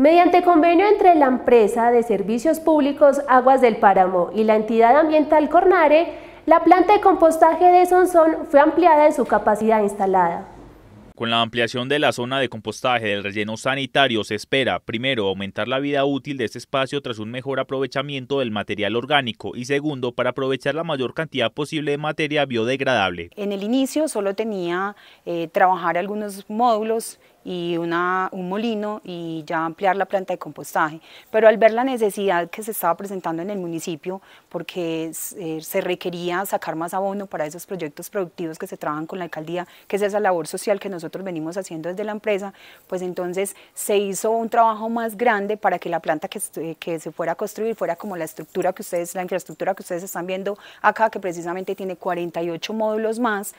Mediante convenio entre la empresa de servicios públicos Aguas del Páramo y la entidad ambiental Cornare, la planta de compostaje de Sonsón fue ampliada en su capacidad instalada. Con la ampliación de la zona de compostaje del relleno sanitario se espera, primero, aumentar la vida útil de este espacio tras un mejor aprovechamiento del material orgánico y segundo, para aprovechar la mayor cantidad posible de materia biodegradable. En el inicio solo tenía eh, trabajar algunos módulos y una, un molino y ya ampliar la planta de compostaje. Pero al ver la necesidad que se estaba presentando en el municipio, porque eh, se requería sacar más abono para esos proyectos productivos que se trabajan con la alcaldía, que es esa labor social que nosotros venimos haciendo desde la empresa, pues entonces se hizo un trabajo más grande para que la planta que, que se fuera a construir fuera como la estructura que ustedes, la infraestructura que ustedes están viendo acá, que precisamente tiene 48 módulos más,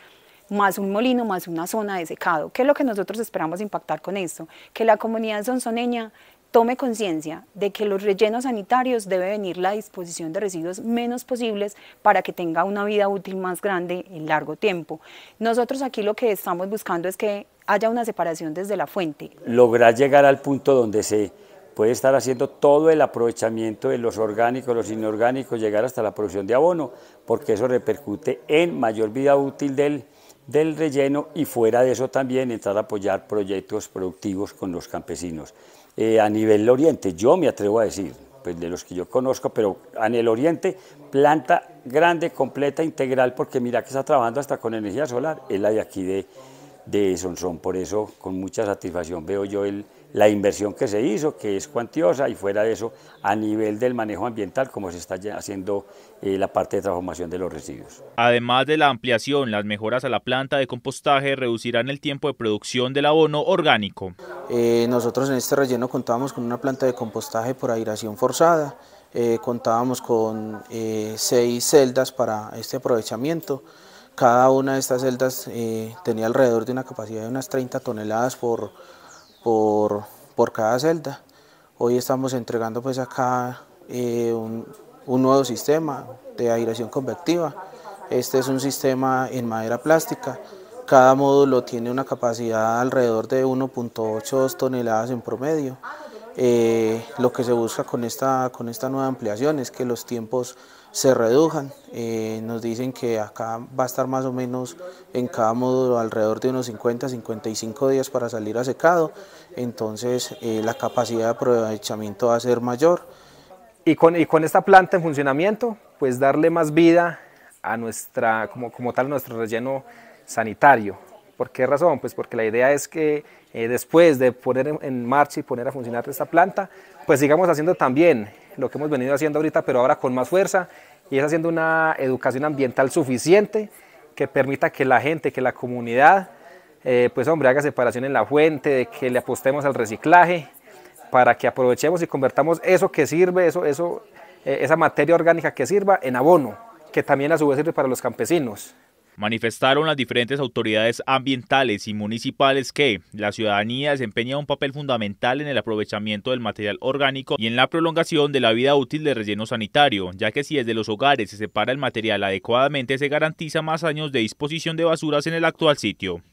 más un molino, más una zona de secado. ¿Qué es lo que nosotros esperamos impactar con esto? Que la comunidad sonsoneña tome conciencia de que los rellenos sanitarios debe venir la disposición de residuos menos posibles para que tenga una vida útil más grande en largo tiempo. Nosotros aquí lo que estamos buscando es que haya una separación desde la fuente. Lograr llegar al punto donde se puede estar haciendo todo el aprovechamiento de los orgánicos, los inorgánicos, llegar hasta la producción de abono, porque eso repercute en mayor vida útil del, del relleno y fuera de eso también entrar a apoyar proyectos productivos con los campesinos. Eh, a nivel oriente, yo me atrevo a decir, pues de los que yo conozco, pero en el oriente, planta grande, completa, integral, porque mira que está trabajando hasta con energía solar, es la de aquí de, de son Por eso, con mucha satisfacción veo yo la inversión que se hizo, que es cuantiosa, y fuera de eso, a nivel del manejo ambiental, como se está haciendo eh, la parte de transformación de los residuos. Además de la ampliación, las mejoras a la planta de compostaje reducirán el tiempo de producción del abono orgánico. Eh, nosotros en este relleno contábamos con una planta de compostaje por aireación forzada, eh, contábamos con seis celdas para este aprovechamiento, cada una de estas celdas eh, tenía alrededor de una capacidad de unas 30 toneladas por, cada celda. Hoy estamos entregando pues acá eh, un, nuevo sistema de aireación convectiva. Este es un sistema en madera plástica. Cada módulo tiene una capacidad alrededor de 1.8 toneladas en promedio. Eh, lo que se busca con esta, nueva ampliación es que los tiempos se redujan. Eh, nos dicen que acá va a estar más o menos en cada módulo alrededor de unos 50-55 días para salir a secado, entonces eh, la capacidad de aprovechamiento va a ser mayor. Y con, esta planta en funcionamiento, pues darle más vida a nuestra, como, como tal, nuestro relleno sanitario. ¿Por qué razón? Pues porque la idea es que eh, después de poner en marcha y poner a funcionar esta planta, pues sigamos haciendo también lo que hemos venido haciendo ahorita, pero ahora con más fuerza, y es haciendo una educación ambiental suficiente que permita que la gente, que la comunidad, eh, pues hombre, haga separación en la fuente, de que le apostemos al reciclaje, para que aprovechemos y convertamos eso que sirve, eso, eso, eh, esa materia orgánica que sirva en abono, que también a su vez sirve para los campesinos. Manifestaron las diferentes autoridades ambientales y municipales que la ciudadanía desempeña un papel fundamental en el aprovechamiento del material orgánico y en la prolongación de la vida útil del relleno sanitario, ya que si desde los hogares se separa el material adecuadamente se garantiza más años de disposición de basuras en el actual sitio.